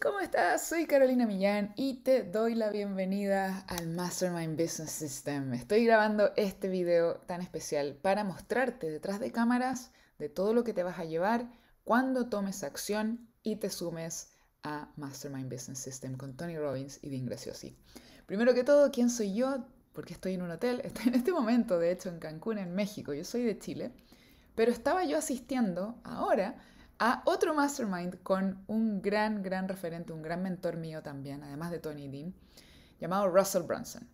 ¿Cómo estás? Soy Carolina Millán y te doy la bienvenida al Mastermind Business System. Estoy grabando este video tan especial para mostrarte detrás de cámaras de todo lo que te vas a llevar cuando tomes acción y te sumes a Mastermind Business System con Tony Robbins y Dean Graciosi. Primero que todo, ¿quién soy yo? Porque estoy en un hotel, estoy en este momento, de hecho, en Cancún, en México. Yo soy de Chile, pero estaba yo asistiendo ahora a otro mastermind con un gran, gran referente, un gran mentor mío también, además de Tony Dean, llamado Russell Brunson.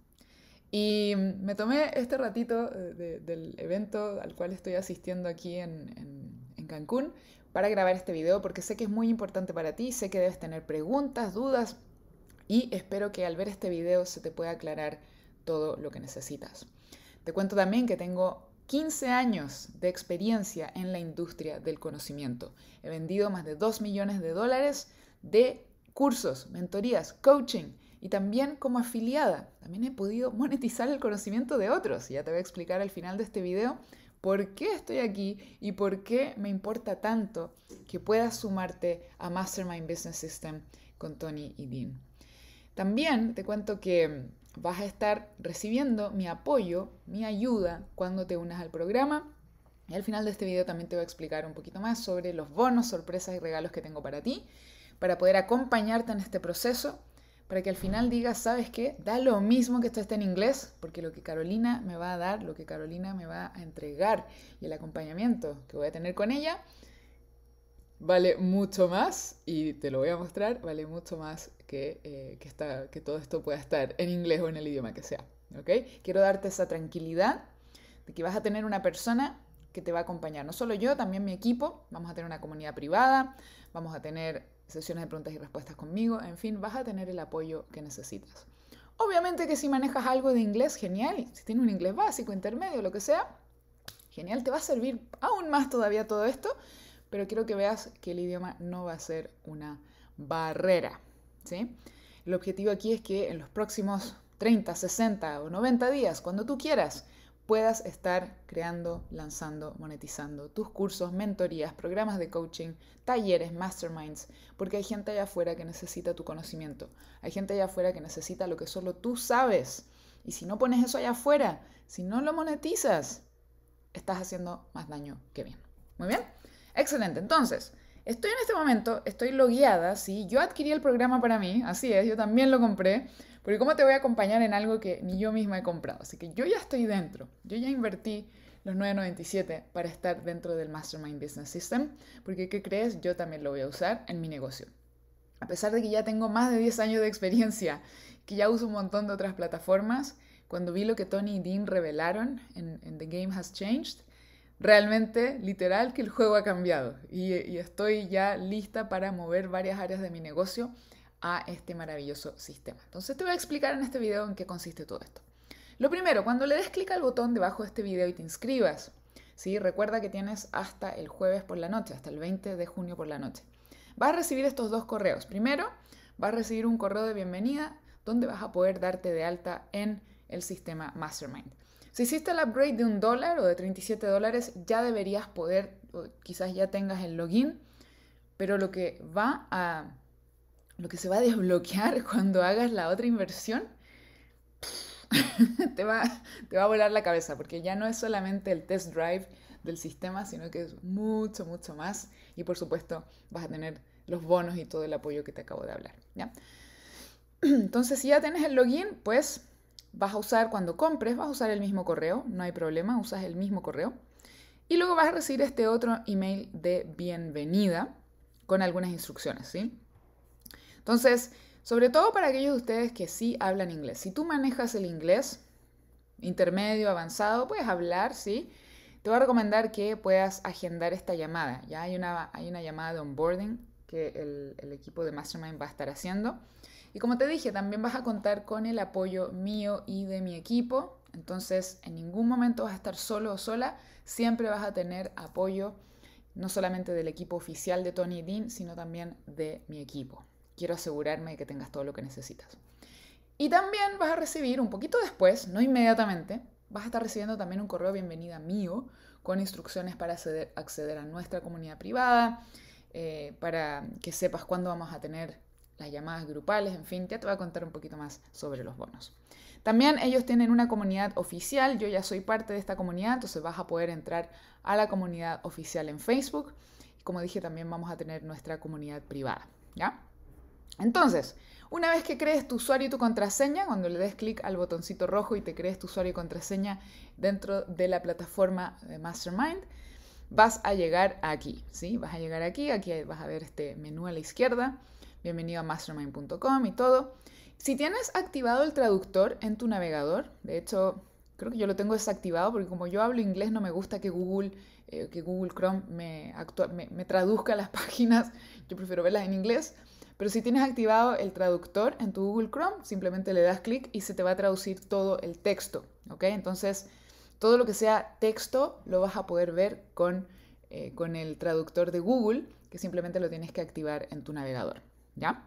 Y me tomé este ratito eh, del evento al cual estoy asistiendo aquí en, en Cancún para grabar este video porque sé que es muy importante para ti, sé que debes tener preguntas, dudas y espero que al ver este video se te pueda aclarar todo lo que necesitas. Te cuento también que tengo 15 años de experiencia en la industria del conocimiento. He vendido más de 2 millones de dólares de cursos, mentorías, coaching y también como afiliada. También he podido monetizar el conocimiento de otros. Ya te voy a explicar al final de este video por qué estoy aquí y por qué me importa tanto que puedas sumarte a Mastermind Business System con Tony y Dean. También te cuento que vas a estar recibiendo mi apoyo, mi ayuda cuando te unas al programa. Y al final de este video también te voy a explicar un poquito más sobre los bonos, sorpresas y regalos que tengo para ti, para poder acompañarte en este proceso, para que al final digas, ¿sabes qué? Da lo mismo que esto esté en inglés, porque lo que Carolina me va a dar, lo que Carolina me va a entregar y el acompañamiento que voy a tener con ella, vale mucho más, y te lo voy a mostrar, vale mucho más que, eh, está, que todo esto pueda estar en inglés o en el idioma que sea. ¿okay? Quiero darte esa tranquilidad de que vas a tener una persona que te va a acompañar. No solo yo, también mi equipo. Vamos a tener una comunidad privada, vamos a tener sesiones de preguntas y respuestas conmigo, en fin, vas a tener el apoyo que necesitas. Obviamente que si manejas algo de inglés, genial. Si tienes un inglés básico, intermedio, lo que sea, genial, te va a servir aún más todavía todo esto pero quiero que veas que el idioma no va a ser una barrera. ¿sí? El objetivo aquí es que en los próximos 30, 60 o 90 días, cuando tú quieras, puedas estar creando, lanzando, monetizando tus cursos, mentorías, programas de coaching, talleres, masterminds, porque hay gente allá afuera que necesita tu conocimiento, hay gente allá afuera que necesita lo que solo tú sabes. Y si no pones eso allá afuera, si no lo monetizas, estás haciendo más daño que bien. Muy bien. Excelente, entonces, estoy en este momento, estoy logueada, ¿sí? Yo adquirí el programa para mí, así es, yo también lo compré, porque ¿cómo te voy a acompañar en algo que ni yo misma he comprado? Así que yo ya estoy dentro, yo ya invertí los 9.97 para estar dentro del Mastermind Business System, porque ¿qué crees? Yo también lo voy a usar en mi negocio. A pesar de que ya tengo más de 10 años de experiencia, que ya uso un montón de otras plataformas, cuando vi lo que Tony y Dean revelaron en, en The Game Has Changed, realmente, literal, que el juego ha cambiado y, estoy ya lista para mover varias áreas de mi negocio a este maravilloso sistema. Entonces te voy a explicar en este video en qué consiste todo esto. Lo primero, cuando le des clic al botón debajo de este video y te inscribas, ¿sí? recuerda que tienes hasta el jueves por la noche, hasta el 20 de junio por la noche, vas a recibir estos dos correos. Primero, vas a recibir un correo de bienvenida donde vas a poder darte de alta en el sistema Mastermind. Si hiciste el upgrade de un dólar o de 37 dólares, ya deberías poder, quizás ya tengas el login, pero lo que va a, lo que se va a desbloquear cuando hagas la otra inversión, te va, te va a volar la cabeza, porque ya no es solamente el test drive del sistema, sino que es mucho, mucho más. Y por supuesto, vas a tener los bonos y todo el apoyo que te acabo de hablar. Entonces, si ya tienes el login, pues vas a usar cuando compres, vas a usar el mismo correo, no hay problema, usas el mismo correo. Y luego vas a recibir este otro email de bienvenida con algunas instrucciones, ¿sí? Entonces, sobre todo para aquellos de ustedes que sí hablan inglés. Si tú manejas el inglés intermedio, avanzado, puedes hablar, ¿sí? Te voy a recomendar que puedas agendar esta llamada. Ya hay una, hay una llamada de onboarding que el, el equipo de Mastermind va a estar haciendo. Y como te dije, también vas a contar con el apoyo mío y de mi equipo. Entonces, en ningún momento vas a estar solo o sola, siempre vas a tener apoyo no solamente del equipo oficial de Tony Dean, sino también de mi equipo. Quiero asegurarme de que tengas todo lo que necesitas. Y también vas a recibir un poquito después, no inmediatamente, vas a estar recibiendo también un correo de bienvenida mío con instrucciones para acceder, a nuestra comunidad privada, eh, para que sepas cuándo vamos a tener las llamadas grupales, en fin, ya te voy a contar un poquito más sobre los bonos. También ellos tienen una comunidad oficial, yo ya soy parte de esta comunidad, entonces vas a poder entrar a la comunidad oficial en Facebook. Y como dije, también vamos a tener nuestra comunidad privada, ¿ya? Entonces, una vez que crees tu usuario y tu contraseña, cuando le des clic al botoncito rojo y te crees tu usuario y contraseña dentro de la plataforma de Mastermind, vas a llegar aquí, ¿sí? Vas a llegar aquí, aquí vas a ver este menú a la izquierda bienvenido a mastermind.com y todo. Si tienes activado el traductor en tu navegador, de hecho creo que yo lo tengo desactivado porque como yo hablo inglés no me gusta que Google, eh, que Google Chrome me, traduzca las páginas, yo prefiero verlas en inglés. Pero si tienes activado el traductor en tu Google Chrome, simplemente le das clic y se te va a traducir todo el texto, ¿ok? Entonces, todo lo que sea texto lo vas a poder ver con, eh, con el traductor de Google, que simplemente lo tienes que activar en tu navegador. ¿ya?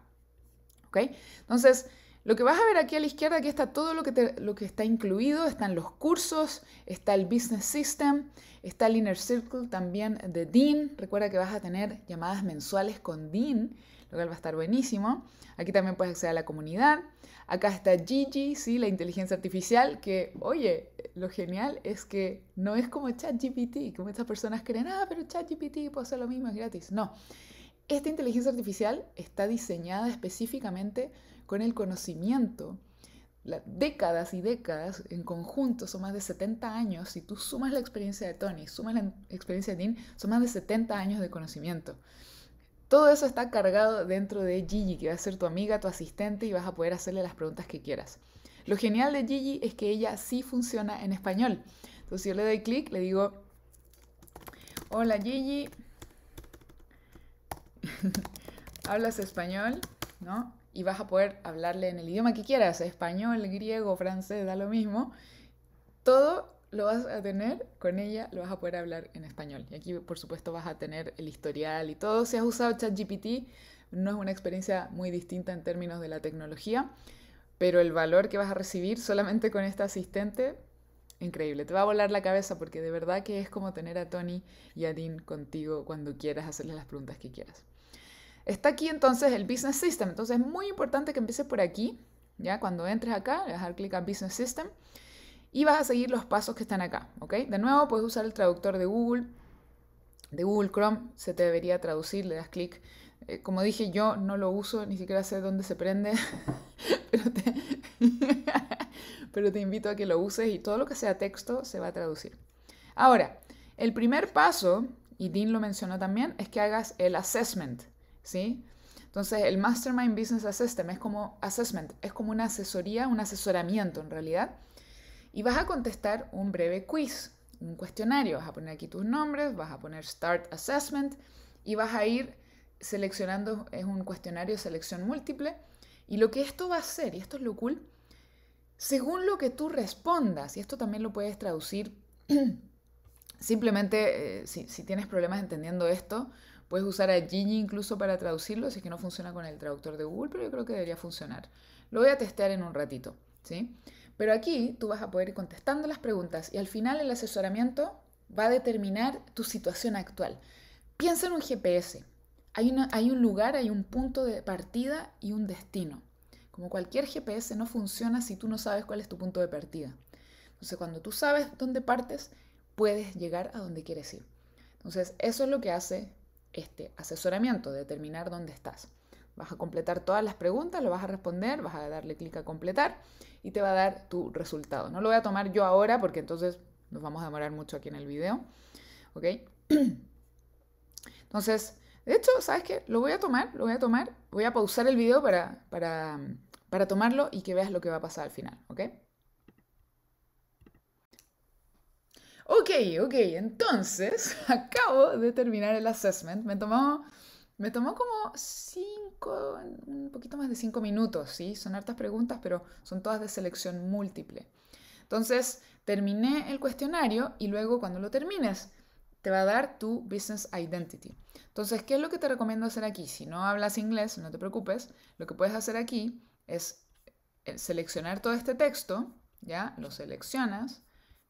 ¿Ok? Entonces, lo que vas a ver aquí a la izquierda, aquí está todo lo que, lo que está incluido, están los cursos, está el Business System, está el Inner Circle también de Dean. Recuerda que vas a tener llamadas mensuales con Dean, lo cual va a estar buenísimo. Aquí también puedes acceder a la comunidad. Acá está Gigi, ¿sí? la inteligencia artificial, que, oye, lo genial es que no es como ChatGPT, como estas personas creen, ah, pero ChatGPT puede hacer lo mismo, es gratis. No. Esta inteligencia artificial está diseñada específicamente con el conocimiento. Las décadas y décadas en conjunto, son más de 70 años. Si tú sumas la experiencia de Tony, sumas la experiencia de Dean, son más de 70 años de conocimiento. Todo eso está cargado dentro de Gigi, que va a ser tu amiga, tu asistente y vas a poder hacerle las preguntas que quieras. Lo genial de Gigi es que ella sí funciona en español. Entonces yo le doy clic, le digo, hola Gigi, hablas español, ¿no? Y vas a poder hablarle en el idioma que quieras, español, griego, francés, da lo mismo. Todo lo vas a tener con ella, lo vas a poder hablar en español. Y aquí, por supuesto, vas a tener el historial y todo. Si has usado ChatGPT, no es una experiencia muy distinta en términos de la tecnología, pero el valor que vas a recibir solamente con esta asistente, increíble. Te va a volar la cabeza porque de verdad que es como tener a Tony y a Dean contigo cuando quieras hacerles las preguntas que quieras. Está aquí entonces el Business System. Entonces es muy importante que empieces por aquí, ¿ya? Cuando entres acá, le vas a clic a Business System y vas a seguir los pasos que están acá, ¿ok? De nuevo, puedes usar el traductor de Google, de Google Chrome, se te debería traducir, le das clic. Eh, como dije, yo no lo uso, ni siquiera sé dónde se prende, pero te, pero te invito a que lo uses y todo lo que sea texto se va a traducir. Ahora, el primer paso, y Dean lo mencionó también, es que hagas el assessment, ¿sí? Entonces, el Mastermind Business Assessment es como, assessment, es como una asesoría, un asesoramiento en realidad. Y vas a contestar un breve quiz, un cuestionario. Vas a poner aquí tus nombres, vas a poner Start Assessment y vas a ir seleccionando, es un cuestionario de selección múltiple. Y lo que esto va a hacer, y esto es lo cool, según lo que tú respondas, y esto también lo puedes traducir simplemente eh, si, tienes problemas entendiendo esto, Puedes usar a Gini incluso para traducirlo, si es que no funciona con el traductor de Google, pero yo creo que debería funcionar. Lo voy a testear en un ratito, ¿sí? Pero aquí tú vas a poder ir contestando las preguntas y al final el asesoramiento va a determinar tu situación actual. Piensa en un GPS. Hay, hay un lugar, hay un punto de partida y un destino. Como cualquier GPS no funciona si tú no sabes cuál es tu punto de partida. Entonces, cuando tú sabes dónde partes, puedes llegar a donde quieres ir. Entonces, eso es lo que hace este asesoramiento, determinar dónde estás. Vas a completar todas las preguntas, lo vas a responder, vas a darle clic a completar y te va a dar tu resultado. No lo voy a tomar yo ahora porque entonces nos vamos a demorar mucho aquí en el video. ¿Ok? Entonces, de hecho, ¿sabes qué? Lo voy a tomar, lo voy a tomar. Voy a pausar el video para, para tomarlo y que veas lo que va a pasar al final. ¿Ok? Ok, ok, entonces acabo de terminar el assessment. Me tomó, me tomó como cinco, un poquito más de cinco minutos, ¿sí? Son hartas preguntas, pero son todas de selección múltiple. Entonces, terminé el cuestionario y luego cuando lo termines, te va a dar tu business identity. Entonces, ¿qué es lo que te recomiendo hacer aquí? Si no hablas inglés, no te preocupes. Lo que puedes hacer aquí es eh, seleccionar todo este texto, ¿ya? Lo seleccionas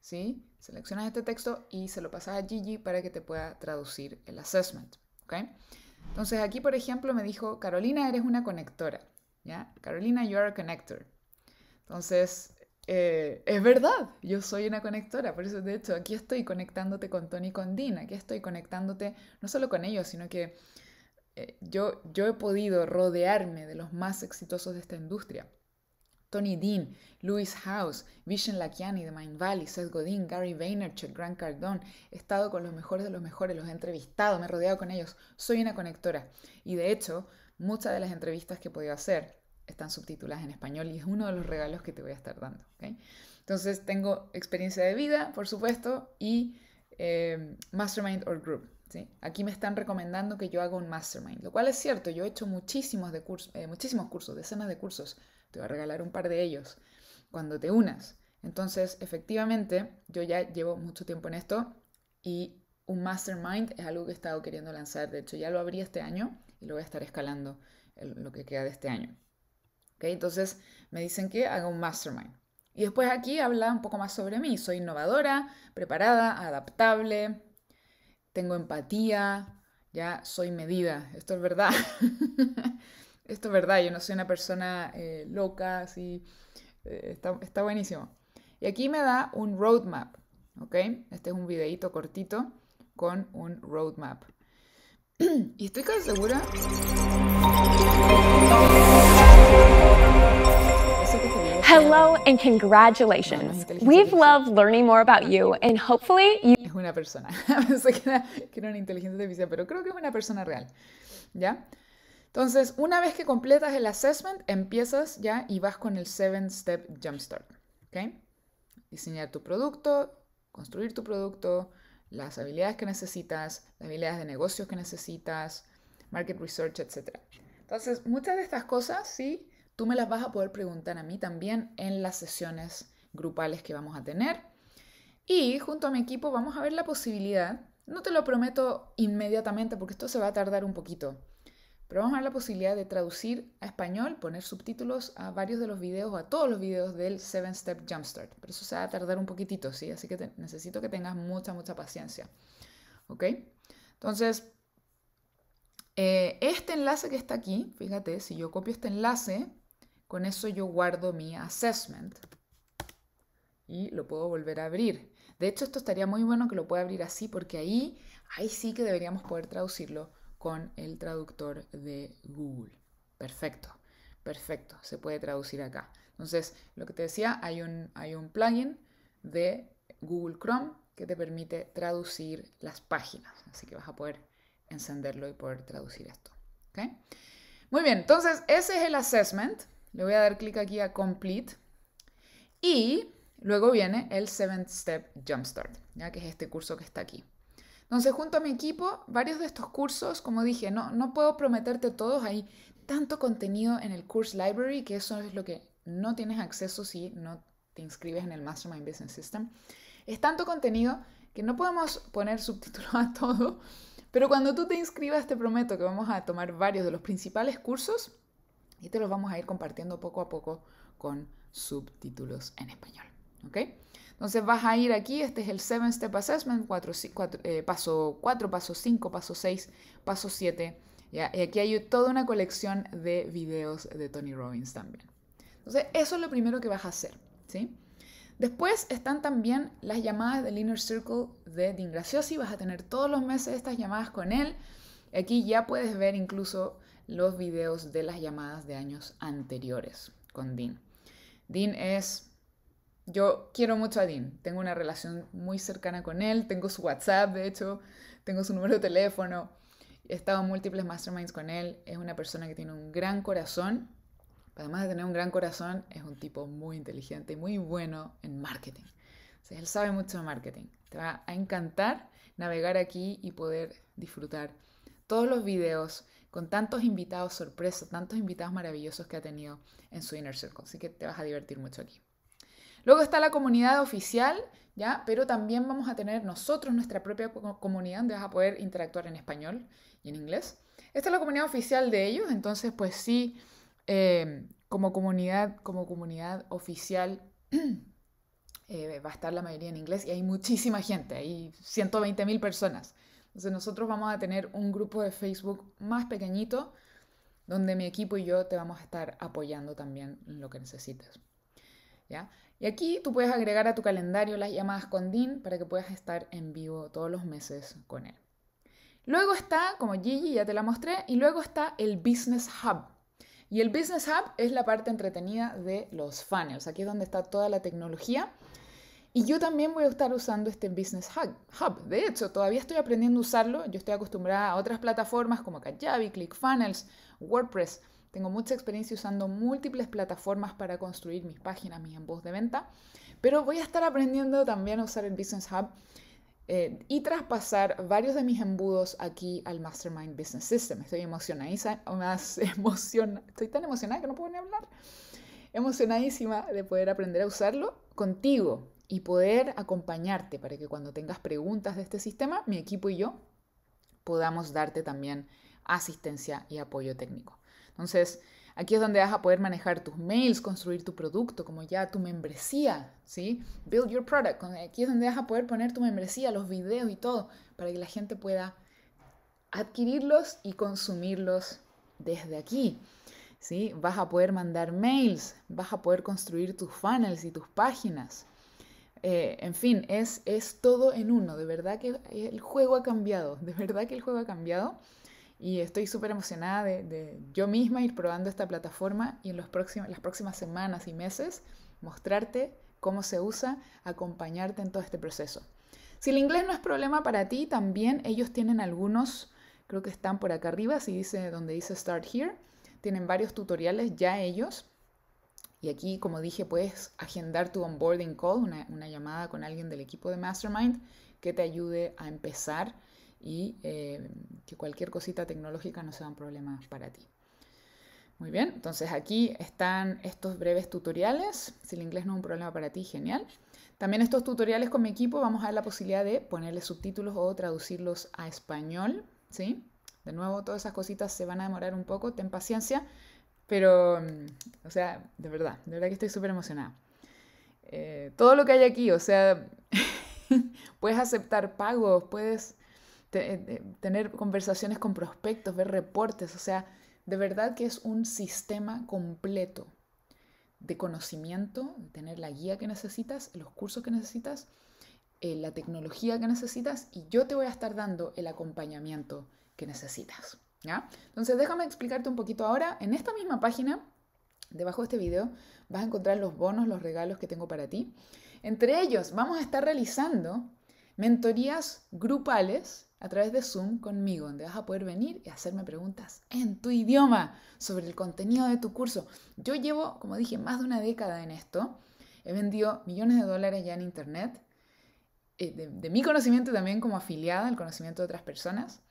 ¿sí? Seleccionas este texto y se lo pasas a Gigi para que te pueda traducir el assessment, Entonces aquí, por ejemplo, me dijo, Carolina, eres una conectora, ¿ya? Carolina, you are a connector. Entonces, eh, es verdad, yo soy una conectora, por eso de hecho aquí estoy conectándote con Tony y con Dean, aquí estoy conectándote no solo con ellos, sino que eh, yo, yo he podido rodearme de los más exitosos de esta industria. Tony Dean, Louis House, Vision Lakiani de Mind Valley, Seth Godin, Gary Vaynerchuk, Grant Cardone. He estado con los mejores de los mejores, los he entrevistado, me he rodeado con ellos. Soy una conectora. Y de hecho, muchas de las entrevistas que he podido hacer están subtituladas en español y es uno de los regalos que te voy a estar dando. Entonces, tengo experiencia de vida, por supuesto, y eh, Mastermind or Group. Aquí me están recomendando que yo haga un mastermind, lo cual es cierto, yo he hecho muchísimos, de cursos, eh, muchísimos cursos, decenas de cursos, te voy a regalar un par de ellos cuando te unas. Entonces, efectivamente, yo ya llevo mucho tiempo en esto y un mastermind es algo que he estado queriendo lanzar, de hecho ya lo abrí este año y lo voy a estar escalando lo que queda de este año. Entonces, me dicen que haga un mastermind. Y después aquí habla un poco más sobre mí. Soy innovadora, preparada, adaptable, tengo empatía, ya soy medida. Esto es verdad. Esto es verdad, yo no soy una persona eh, loca, así. Eh, está, está, buenísimo. Y aquí me da un roadmap, ¿ok? Este es un videito cortito con un roadmap. y estoy casi segura. Y, congratulations. We've loved learning more about you and hopefully you... Es una persona. Pensé que era, una inteligencia artificial, pero creo que es una persona real. ¿Ya? Entonces, una vez que completas el assessment, empiezas ya y vas con el 7-step jumpstart. ¿Ok? Diseñar tu producto, construir tu producto, las habilidades que necesitas, las habilidades de negocios que necesitas, market research, etc. Entonces, muchas de estas cosas sí tú me las vas a poder preguntar a mí también en las sesiones grupales que vamos a tener. Y junto a mi equipo vamos a ver la posibilidad, no te lo prometo inmediatamente porque esto se va a tardar un poquito, pero vamos a ver la posibilidad de traducir a español, poner subtítulos a varios de los videos o a todos los videos del 7 Step Jumpstart. Pero eso se va a tardar un poquitito, ¿sí? Así que necesito que tengas mucha, mucha paciencia. ¿Ok? Entonces, eh, este enlace que está aquí, fíjate, si yo copio este enlace, con eso yo guardo mi assessment y lo puedo volver a abrir. De hecho, esto estaría muy bueno que lo pueda abrir así porque ahí, ahí sí que deberíamos poder traducirlo con el traductor de Google. Perfecto, perfecto, se puede traducir acá. Entonces, lo que te decía, hay un, hay un plugin de Google Chrome que te permite traducir las páginas. Así que vas a poder encenderlo y poder traducir esto. Muy bien, entonces ese es el assessment. Le voy a dar clic aquí a Complete. Y luego viene el Seventh Step Jumpstart, ya que es este curso que está aquí. Entonces, junto a mi equipo, varios de estos cursos, como dije, no, no puedo prometerte todos, hay tanto contenido en el Course Library que eso es lo que no tienes acceso si no te inscribes en el Mastermind Business System. Es tanto contenido que no podemos poner subtítulos a todo, pero cuando tú te inscribas te prometo que vamos a tomar varios de los principales cursos y te los vamos a ir compartiendo poco a poco con subtítulos en español. ¿Ok? Entonces vas a ir aquí, este es el 7 Step Assessment, eh, paso 4, paso 5, paso 6, paso 7. Y aquí hay toda una colección de videos de Tony Robbins también. Entonces eso es lo primero que vas a hacer. ¿sí? Después están también las llamadas del Inner Circle de Dean Graciosi. Vas a tener todos los meses estas llamadas con él. Aquí ya puedes ver incluso los videos de las llamadas de años anteriores con Dean. Dean es... Yo quiero mucho a Dean, tengo una relación muy cercana con él, tengo su WhatsApp, de hecho, tengo su número de teléfono, he estado en múltiples masterminds con él, es una persona que tiene un gran corazón, además de tener un gran corazón, es un tipo muy inteligente y muy bueno en marketing. O él sabe mucho de marketing. Te va a encantar navegar aquí y poder disfrutar todos los videos con tantos invitados sorpresos, tantos invitados maravillosos que ha tenido en su Inner Circle. Así que te vas a divertir mucho aquí. Luego está la comunidad oficial, ¿ya? Pero también vamos a tener nosotros nuestra propia comunidad donde vas a poder interactuar en español y en inglés. Esta es la comunidad oficial de ellos, entonces pues sí, eh, como, comunidad, como comunidad oficial eh, va a estar la mayoría en inglés y hay muchísima gente, hay 120.000 personas. Entonces nosotros vamos a tener un grupo de Facebook más pequeñito donde mi equipo y yo te vamos a estar apoyando también en lo que necesites. ¿Ya? Y aquí tú puedes agregar a tu calendario las llamadas con Dean para que puedas estar en vivo todos los meses con él. Luego está, como Gigi ya te la mostré, y luego está el Business Hub. Y el Business Hub es la parte entretenida de los funnels. Aquí es donde está toda la tecnología y yo también voy a estar usando este Business Hub. De hecho, todavía estoy aprendiendo a usarlo. Yo estoy acostumbrada a otras plataformas como Kajabi, ClickFunnels, WordPress. Tengo mucha experiencia usando múltiples plataformas para construir mis páginas, mis embudos de venta. Pero voy a estar aprendiendo también a usar el Business Hub eh, y traspasar varios de mis embudos aquí al Mastermind Business System. Estoy emocionadísima, más estoy tan emocionada que no puedo ni hablar. Emocionadísima de poder aprender a usarlo contigo, y poder acompañarte para que cuando tengas preguntas de este sistema, mi equipo y yo podamos darte también asistencia y apoyo técnico. Entonces, aquí es donde vas a poder manejar tus mails, construir tu producto, como ya tu membresía, ¿sí? Build your product. Aquí es donde vas a poder poner tu membresía, los videos y todo, para que la gente pueda adquirirlos y consumirlos desde aquí. ¿Sí? Vas a poder mandar mails, vas a poder construir tus funnels y tus páginas, eh, en fin, es, es todo en uno. De verdad que eh, el juego ha cambiado. De verdad que el juego ha cambiado. Y estoy súper emocionada de, yo misma ir probando esta plataforma y en los próximos, las próximas semanas y meses mostrarte cómo se usa, acompañarte en todo este proceso. Si el inglés no es problema para ti, también ellos tienen algunos, creo que están por acá arriba, si dice donde dice Start Here, tienen varios tutoriales ya ellos y aquí, como dije, puedes agendar tu onboarding call, una, llamada con alguien del equipo de Mastermind que te ayude a empezar y eh, que cualquier cosita tecnológica no sea un problema para ti. Muy bien, entonces aquí están estos breves tutoriales. Si el inglés no es un problema para ti, genial. También estos tutoriales con mi equipo vamos a dar la posibilidad de ponerle subtítulos o traducirlos a español, ¿sí? De nuevo, todas esas cositas se van a demorar un poco, ten paciencia. Pero, mm, o sea, de verdad, de verdad que estoy súper emocionada. Eh, todo lo que hay aquí, o sea, puedes aceptar pagos, puedes eh, eh, tener conversaciones con prospectos, ver reportes, o sea, de verdad que es un sistema completo de conocimiento, tener la guía que necesitas, los cursos que necesitas, la tecnología que necesitas y yo te voy a estar dando el acompañamiento que necesitas. Entonces déjame explicarte un poquito ahora. En esta misma página, debajo de este video, vas a encontrar los bonos, los regalos que tengo para ti. Entre ellos, vamos a estar realizando mentorías grupales a través de Zoom conmigo, donde vas a poder venir y hacerme preguntas en tu idioma sobre el contenido de tu curso. Yo llevo, como dije, más de una década en esto. He vendido millones de dólares ya en Internet, eh, de, de, mi conocimiento también como afiliada, el conocimiento de otras personas.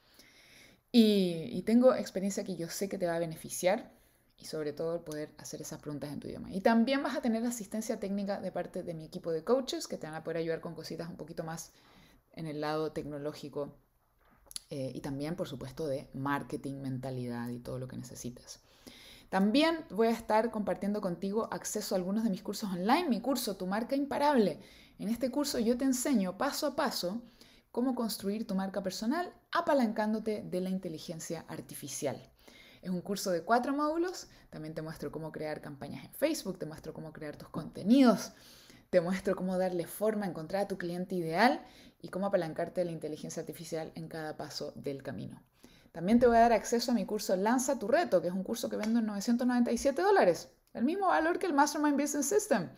Y, tengo experiencia que yo sé que te va a beneficiar y sobre todo poder hacer esas preguntas en tu idioma. Y también vas a tener asistencia técnica de parte de mi equipo de coaches que te van a poder ayudar con cositas un poquito más en el lado tecnológico eh, y también, por supuesto, de marketing, mentalidad y todo lo que necesitas. También voy a estar compartiendo contigo acceso a algunos de mis cursos online, mi curso Tu marca imparable. En este curso yo te enseño paso a paso cómo construir tu marca personal apalancándote de la inteligencia artificial. Es un curso de cuatro módulos, también te muestro cómo crear campañas en Facebook, te muestro cómo crear tus contenidos, te muestro cómo darle forma, encontrar a tu cliente ideal y cómo apalancarte de la inteligencia artificial en cada paso del camino. También te voy a dar acceso a mi curso Lanza tu reto, que es un curso que vendo en 997 dólares, el mismo valor que el Mastermind Business System.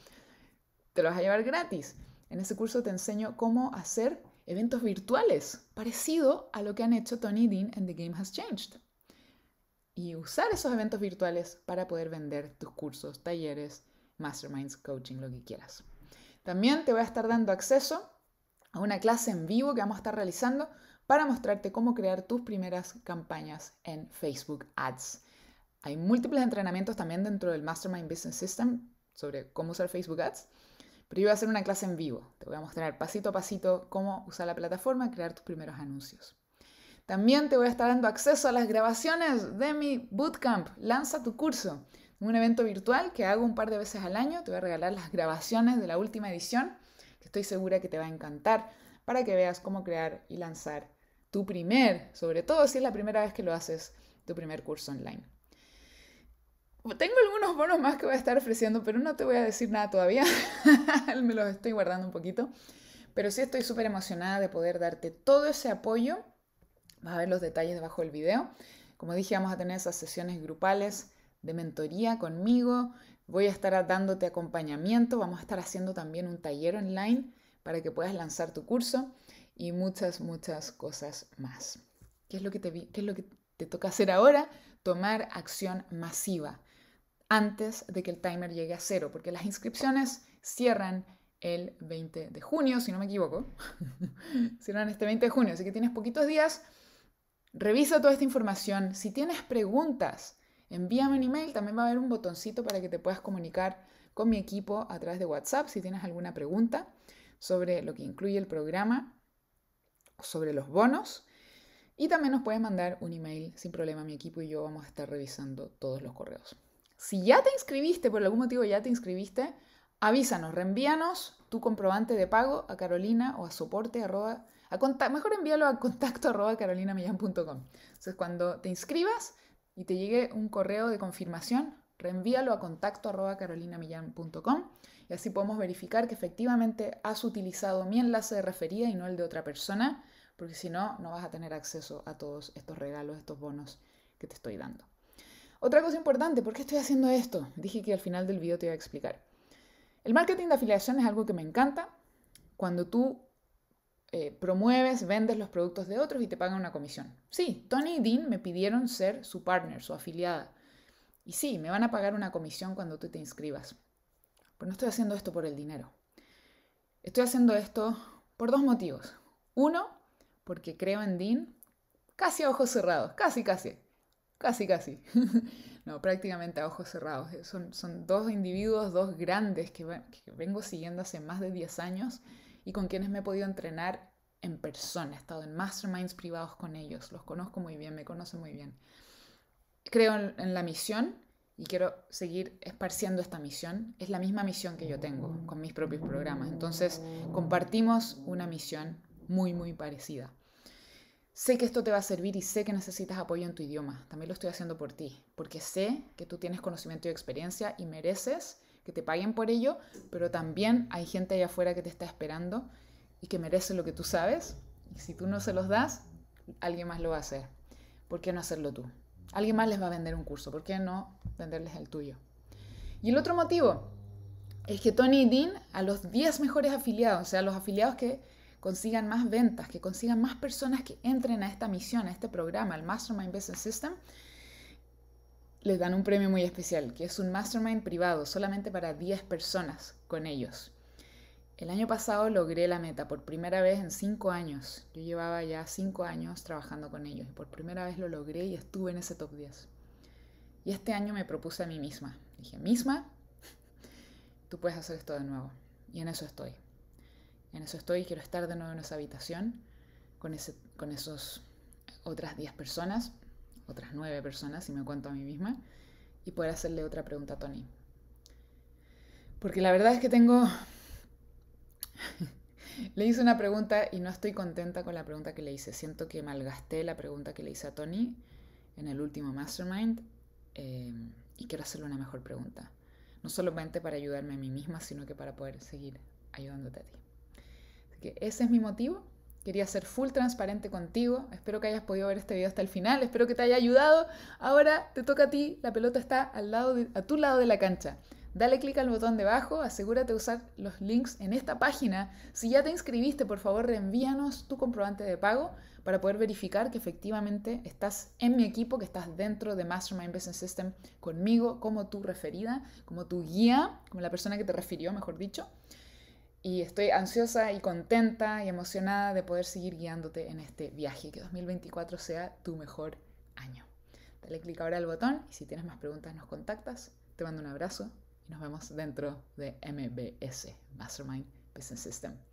Te lo vas a llevar gratis. En ese curso te enseño cómo hacer eventos virtuales, parecido a lo que han hecho Tony Dean en The Game Has Changed. Y usar esos eventos virtuales para poder vender tus cursos, talleres, masterminds, coaching, lo que quieras. También te voy a estar dando acceso a una clase en vivo que vamos a estar realizando para mostrarte cómo crear tus primeras campañas en Facebook Ads. Hay múltiples entrenamientos también dentro del Mastermind Business System sobre cómo usar Facebook Ads pero yo voy a hacer una clase en vivo. Te voy a mostrar pasito a pasito cómo usar la plataforma y crear tus primeros anuncios. También te voy a estar dando acceso a las grabaciones de mi bootcamp. Lanza tu curso. Un evento virtual que hago un par de veces al año. Te voy a regalar las grabaciones de la última edición, que estoy segura que te va a encantar, para que veas cómo crear y lanzar tu primer, sobre todo si es la primera vez que lo haces, tu primer curso online. Tengo algunos bonos más que voy a estar ofreciendo, pero no te voy a decir nada todavía. Me los estoy guardando un poquito. Pero sí estoy súper emocionada de poder darte todo ese apoyo. Vas a ver los detalles debajo del video. Como dije, vamos a tener esas sesiones grupales de mentoría conmigo. Voy a estar dándote acompañamiento. Vamos a estar haciendo también un taller online para que puedas lanzar tu curso y muchas, muchas cosas más. ¿Qué es lo que te, qué es lo que te toca hacer ahora? Tomar acción masiva antes de que el timer llegue a cero, porque las inscripciones cierran el 20 de junio, si no me equivoco. cierran este 20 de junio, así que tienes poquitos días. Revisa toda esta información. Si tienes preguntas, envíame un email. También va a haber un botoncito para que te puedas comunicar con mi equipo a través de WhatsApp si tienes alguna pregunta sobre lo que incluye el programa, sobre los bonos. Y también nos puedes mandar un email sin problema. Mi equipo y yo vamos a estar revisando todos los correos. Si ya te inscribiste, por algún motivo ya te inscribiste, avísanos, reenvíanos tu comprobante de pago a Carolina o a soporte a mejor envíalo a contacto arroba carolinamillán.com. Entonces, cuando te inscribas y te llegue un correo de confirmación, reenvíalo a contacto arroba com y así podemos verificar que efectivamente has utilizado mi enlace de referida y no el de otra persona, porque si no, no vas a tener acceso a todos estos regalos, estos bonos que te estoy dando. Otra cosa importante, ¿por qué estoy haciendo esto? Dije que al final del video te iba a explicar. El marketing de afiliación es algo que me encanta cuando tú eh, promueves, vendes los productos de otros y te pagan una comisión. Sí, Tony y Dean me pidieron ser su partner, su afiliada. Y sí, me van a pagar una comisión cuando tú te inscribas. Pero no estoy haciendo esto por el dinero. Estoy haciendo esto por dos motivos. Uno, porque creo en Dean casi a ojos cerrados, casi, casi casi, casi. no, prácticamente a ojos cerrados. Eh, son, son dos individuos, dos grandes que, vengo siguiendo hace más de 10 años y con quienes me he podido entrenar en persona. He estado en masterminds privados con ellos, los conozco muy bien, me conocen muy bien. Creo en la misión y quiero seguir esparciendo esta misión. Es la misma misión que yo tengo con mis propios programas. Entonces, compartimos una misión muy, muy parecida sé que esto te va a servir y sé que necesitas apoyo en tu idioma. También lo estoy haciendo por ti, porque sé que tú tienes conocimiento y experiencia y mereces que te paguen por ello, pero también hay gente allá afuera que te está esperando y que merece lo que tú sabes. Y si tú no se los das, alguien más lo va a hacer. ¿Por qué no hacerlo tú? Alguien más les va a vender un curso, ¿por qué no venderles el tuyo? Y el otro motivo es que Tony y Dean, a los 10 mejores afiliados, o sea, los afiliados que consigan más ventas, que consigan más personas que entren a esta misión, a este programa, al Mastermind Business System, les dan un premio muy especial, que es un mastermind privado solamente para 10 personas con ellos. El año pasado logré la meta por primera vez en 5 años. Yo llevaba ya 5 años trabajando con ellos y por primera vez lo logré y estuve en ese top 10. Y este año me propuse a mí misma. Dije, misma, tú puedes hacer esto de nuevo. Y en eso estoy. En eso estoy, quiero estar de nuevo en esa habitación con, ese, esos otras 10 personas, otras 9 personas, si me cuento a mí misma, y poder hacerle otra pregunta a Tony. Porque la verdad es que tengo... le hice una pregunta y no estoy contenta con la pregunta que le hice. Siento que malgasté la pregunta que le hice a Tony en el último mastermind eh, y quiero hacerle una mejor pregunta. No solamente para ayudarme a mí misma, sino que para poder seguir ayudándote a ti que ese es mi motivo. Quería ser full transparente contigo. Espero que hayas podido ver este video hasta el final. Espero que te haya ayudado. Ahora te toca a ti. La pelota está al lado a tu lado de la cancha. Dale clic al botón debajo, asegúrate de usar los links en esta página. Si ya te inscribiste, por favor, reenvíanos tu comprobante de pago para poder verificar que efectivamente estás en mi equipo, que estás dentro de Mastermind Business System conmigo como tu referida, como tu guía, como la persona que te refirió, mejor dicho. Y estoy ansiosa y contenta y emocionada de poder seguir guiándote en este viaje. Que 2024 sea tu mejor año. Dale clic ahora al botón y si tienes más preguntas nos contactas. Te mando un abrazo y nos vemos dentro de MBS, Mastermind Business System.